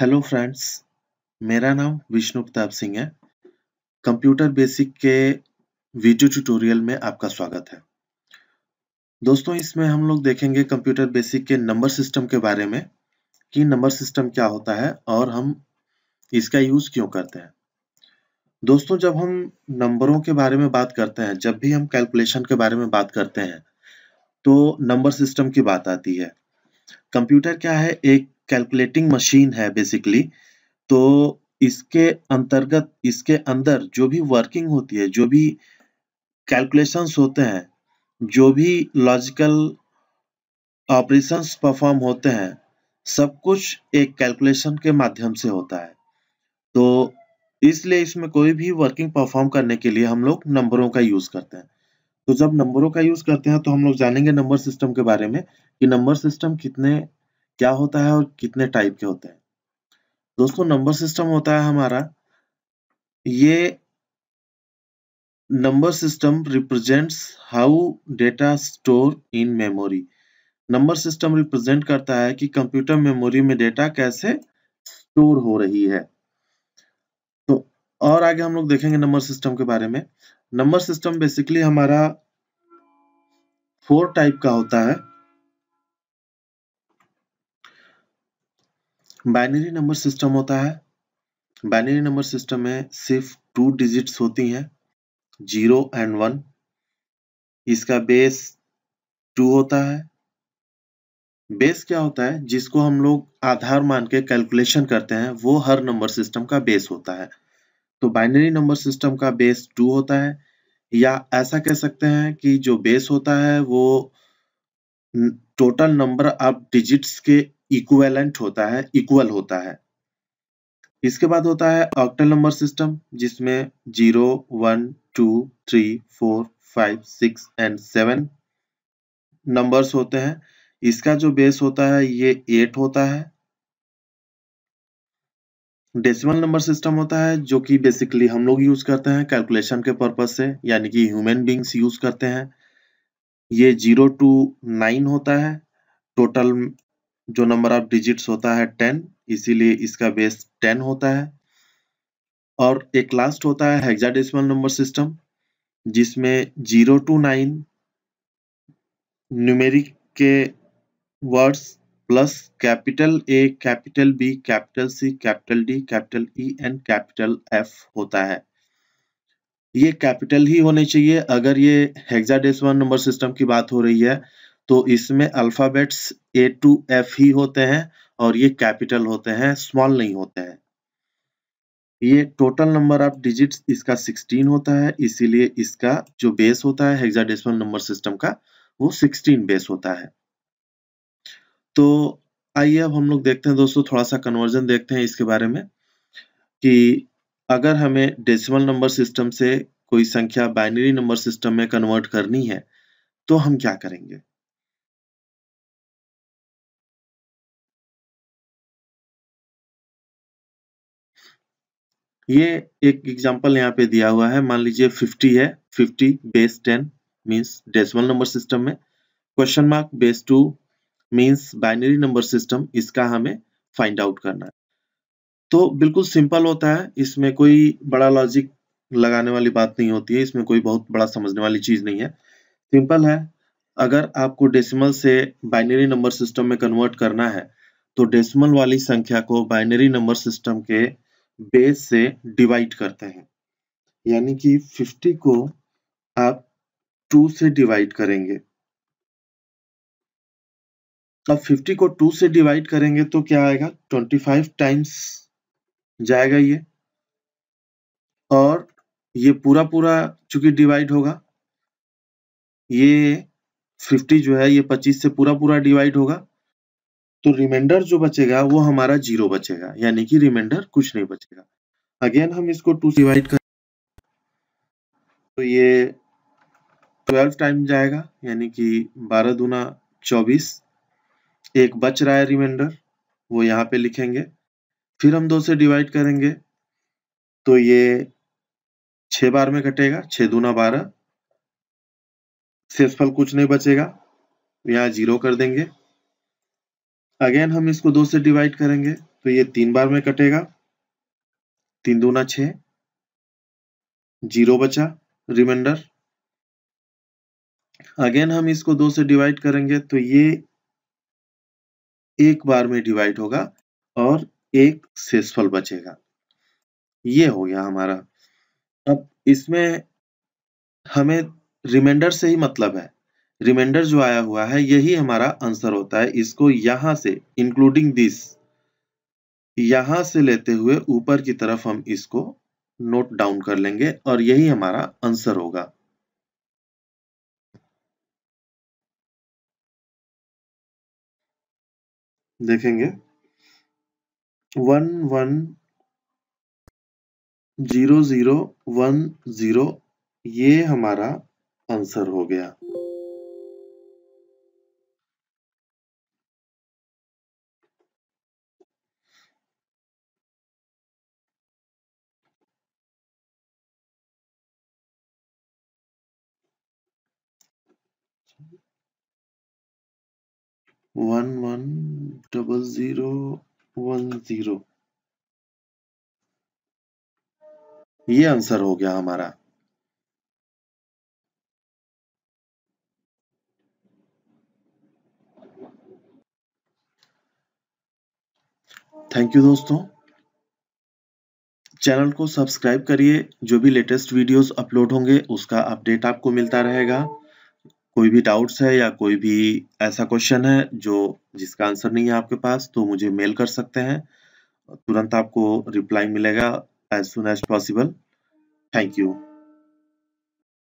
hello friends मेरा नाम विष्णु प्रताप सिंह है कंप्यूटर बेसिक के वीडियो ट्यूटोरियल में आपका स्वागत है दोस्तों इसमें हम लोग देखेंगे कंप्यूटर बेसिक के नंबर सिस्टम के बारे में कि नंबर सिस्टम क्या होता है और हम इसका यूज क्यों करते हैं दोस्तों जब हम नंबरों के बारे में बात करते हैं जब भी हम कैलकुलेशन के बारे में बात करते हैं तो नंबर सिस्टम की बात आती है कंप्यूटर क्या है एक कैलकुलेटिंग मशीन है बेसिकली तो इसके अंतर्गत इसके अंदर जो भी वर्किंग होती है जो भी कैलकुलेशंस होते हैं जो भी लॉजिकल ऑपरेशंस परफॉर्म होते हैं सब कुछ एक कैलकुलेशन के माध्यम से होता है तो इसलिए इसमें कोई भी वर्किंग परफॉर्म करने के लिए हम लोग नंबरों का यूज करते हैं तो जब नंबरों का यूज करते हैं तो हम लोग जानेंगे नंबर सिस्टम के बारे में कि नंबर सिस्टम कितने क्या होता है और कितने टाइप के होते हैं दोस्तों नंबर सिस्टम होता है हमारा ये number system represents how data store in memory number system represent करता है कि कंप्यूटर मेमोरी में डेटा कैसे स्टोर हो रही है तो और आगे हम लोग देखेंगे नंबर सिस्टम के बारे में नंबर सिस्टम बेसिकली हमारा फोर टाइप का होता है बाइनरी नंबर सिस्टम होता है बाइनरी नंबर सिस्टम में सिर्फ टू डिजिट्स होती हैं जीरो एंड वन इसका बेस टू होता है बेस क्या होता है जिसको हम लोग आधार मान के कैलकुलेशन करते हैं वो हर नंबर सिस्टम का बेस होता है तो बाइनरी नंबर सिस्टम का बेस टू होता है या ऐसा कह सकते हैं कि जो बेस होता है वो टोटल नंबर ऑफ डिजिट्स के इक्वेलेंट होता है इक्वल होता है इसके बाद होता है ऑक्टल नंबर सिस्टम जिसमें zero one two three four five six and seven numbers होते हैं इसका जो बेस होता है ये एट होता है डेसिमल नंबर सिस्टम होता है जो कि बेसिकली हम लोग यूज करते हैं कैलकुलेशन के पर्पज से यानी कि ह्यूमन बींग्स यूज करते हैं ये जीरो टू नाइन होता है टोटल जो नंबर ऑफ डिजिट्स होता है टेन इसीलिए इसका बेस टेन होता है और एक लास्ट होता है हेक्साडेसिमल नंबर सिस्टम जिसमें जीरो टू नाइन न्यूमेरिक के words plus capital A capital B capital C capital D capital E and capital F होता है ये कैपिटल ही होने चाहिए अगर ये हेक्साडेसिमल नंबर सिस्टम की बात हो रही है तो इसमें अल्फ़ाबेट्स ए टू एफ ही होते हैं और ये कैपिटल होते हैं स्मॉल नहीं होते हैं ये टोटल नंबर ऑफ डिजिट्स इसका 16 होता है इसीलिए इसका जो बेस होता है हेक्साडेसिमल नंबर सिस्टम का वो 16 बेस होता है तो आइए अब हम लोग देखते हैं दोस्तों थोड़ा सा कन्वर्जन देखते हैं इसके बारे में कि अगर हमें डेसिमल नंबर सिस्टम से कोई संख्या बाइनरी नंबर सिस्टम में कन्वर्ट करनी है तो हम क्या करेंगे ये एक एग्जाम्पल यहाँ पे दिया हुआ है मान लीजिए 50 है 50 base 10 means decimal number system में question mark base two means binary number system इसका हमें फाइंड आउट करना है तो बिल्कुल सिंपल होता है इसमें कोई बड़ा लॉजिक लगाने वाली बात नहीं होती है इसमें कोई बहुत बड़ा समझने वाली चीज नहीं है सिंपल है अगर आपको डेसिमल से बाइनरी नंबर सिस्टम में कन्वर्ट करना है तो डेसिमल वाली संख्या को बाइनरी नंबर सिस्टम के बेस से डिवाइड करते हैं यानी कि 50 को आप 2 से डिवाइड करेंगे अब 50 को 2 से डिवाइड करेंगे तो क्या आएगा 25 टाइम्स जाएगा ये और ये पूरा पूरा चूंकि डिवाइड होगा ये 50 जो है ये 25 से पूरा पूरा डिवाइड होगा तो रिमाइंडर जो बचेगा वो हमारा जीरो बचेगा यानी कि रिमाइंडर कुछ नहीं बचेगा अगेन हम इसको टू डिवाइड कर तो ये ट्वेल्व टाइम जाएगा यानी कि बारह दूना चौबीस एक बच रहा है रिमाइंडर वो यहाँ पे लिखेंगे फिर हम दो से डिवाइड करेंगे तो ये छह बार में घटेगा छह दूना बारह शेषफल कुछ नहीं बचेगा यहाँ जीरो कर देंगे अगेन हम इसको दो से डिवाइड करेंगे तो ये तीन बार में कटेगा तीन दूना छ जीरो बचा रिमाइंडर अगेन हम इसको दो से डिवाइड करेंगे तो ये एक बार में डिवाइड होगा और एक सेसफल बचेगा ये हो गया हमारा अब इसमें हमें रिमाइंडर से ही मतलब है रिमाइंडर जो आया हुआ है यही हमारा आंसर होता है इसको यहां से इंक्लूडिंग दिस यहां से लेते हुए ऊपर की तरफ हम इसको नोट डाउन कर लेंगे और यही हमारा आंसर होगा देखेंगे one one zero zero one zero ये हमारा आंसर हो गया वन जीरो ये आंसर हो गया हमारा थैंक यू दोस्तों चैनल को सब्सक्राइब करिए जो भी लेटेस्ट वीडियोस अपलोड होंगे उसका अपडेट आपको मिलता रहेगा कोई भी डाउट्स है या कोई भी ऐसा क्वेश्चन है जो जिसका आंसर नहीं है आपके पास तो मुझे मेल कर सकते हैं तुरंत आपको रिप्लाई मिलेगा as soon as possible thank you